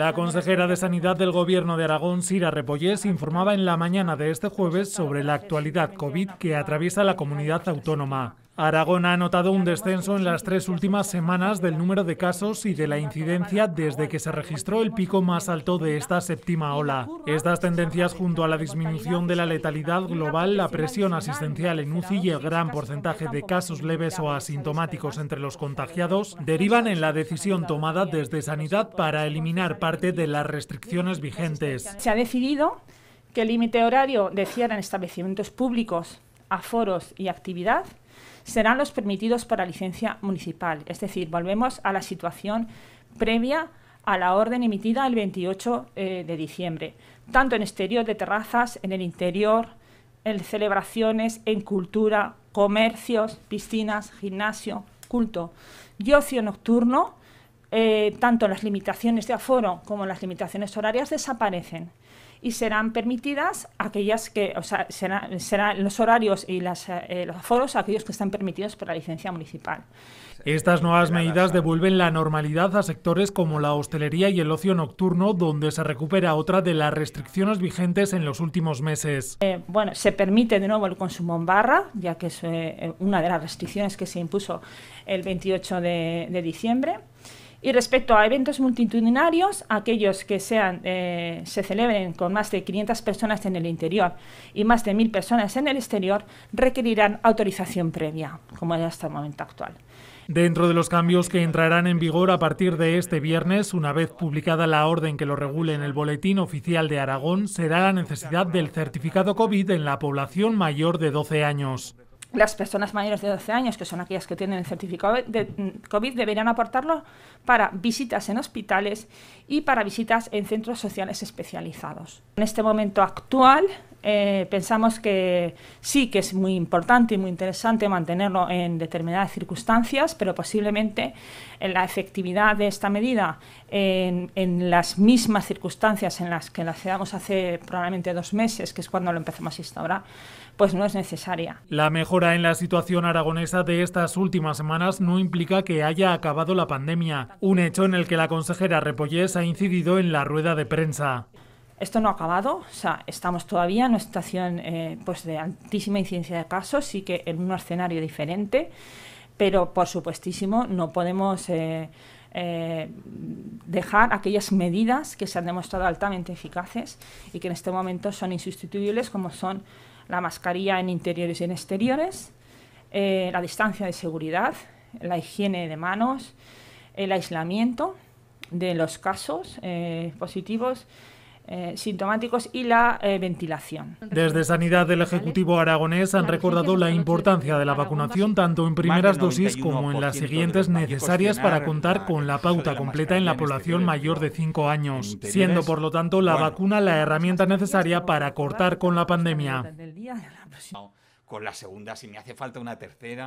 la consejera de Sanidad del Gobierno de Aragón, Sira Repollés, informaba en la mañana de este jueves sobre la actualidad COVID que atraviesa la comunidad autónoma. Aragón ha notado un descenso en las tres últimas semanas del número de casos y de la incidencia desde que se registró el pico más alto de esta séptima ola. Estas tendencias, junto a la disminución de la letalidad global, la presión asistencial en UCI y el gran porcentaje de casos leves o asintomáticos entre los contagiados, derivan en la decisión tomada desde pues Sanidad para eliminar parte de las restricciones vigentes. Se ha decidido que el límite horario de cierre en establecimientos públicos, aforos y actividad serán los permitidos para licencia municipal. Es decir, volvemos a la situación previa a la orden emitida el 28 eh, de diciembre, tanto en exterior de terrazas, en el interior, en celebraciones, en cultura, comercios, piscinas, gimnasio, culto y ocio nocturno eh, tanto las limitaciones de aforo como las limitaciones horarias desaparecen y serán permitidas aquellas que, o sea, serán, los horarios y eh, los aforos aquellos que están permitidos por la licencia municipal. Estas nuevas medidas devuelven la normalidad a sectores como la hostelería y el ocio nocturno, donde se recupera otra de las restricciones vigentes en los últimos meses. Eh, bueno, se permite de nuevo el consumo en barra, ya que es una de las restricciones que se impuso el 28 de diciembre. Y respecto a eventos multitudinarios, aquellos que eh, se celebren con más de 500 personas en el interior y más de 1.000 personas en el exterior requerirán autorización previa, como es hasta el momento actual. Dentro de los cambios que entrarán en vigor a partir de este viernes, una vez publicada la orden que lo regule en el Boletín Oficial de Aragón, será la necesidad del certificado COVID en la población mayor de 12 años las personas mayores de 12 años, que son aquellas que tienen el certificado de COVID, deberían aportarlo para visitas en hospitales y para visitas en centros sociales especializados. En este momento actual, eh, pensamos que sí, que es muy importante y muy interesante mantenerlo en determinadas circunstancias, pero posiblemente la efectividad de esta medida en, en las mismas circunstancias en las que la hacíamos hace probablemente dos meses, que es cuando lo empezamos a instaurar, pues no es necesaria. La mejora en la situación aragonesa de estas últimas semanas no implica que haya acabado la pandemia, un hecho en el que la consejera Repollés ha incidido en la rueda de prensa. Esto no ha acabado, o sea, estamos todavía en una situación eh, pues, de altísima incidencia de casos, sí que en un escenario diferente, pero por supuestísimo no podemos eh, eh, dejar aquellas medidas que se han demostrado altamente eficaces y que en este momento son insustituibles, como son la mascarilla en interiores y en exteriores, la distancia de seguridad, la higiene de manos, el aislamiento de los casos positivos eh, sintomáticos y la eh, ventilación. Desde Sanidad del Ejecutivo aragonés han recordado la importancia de la vacunación tanto en primeras dosis como en las siguientes necesarias para contar con la pauta completa en la población mayor de 5 años, siendo por lo tanto la vacuna la herramienta necesaria para cortar con la pandemia. Con la segunda, si me hace falta una tercera.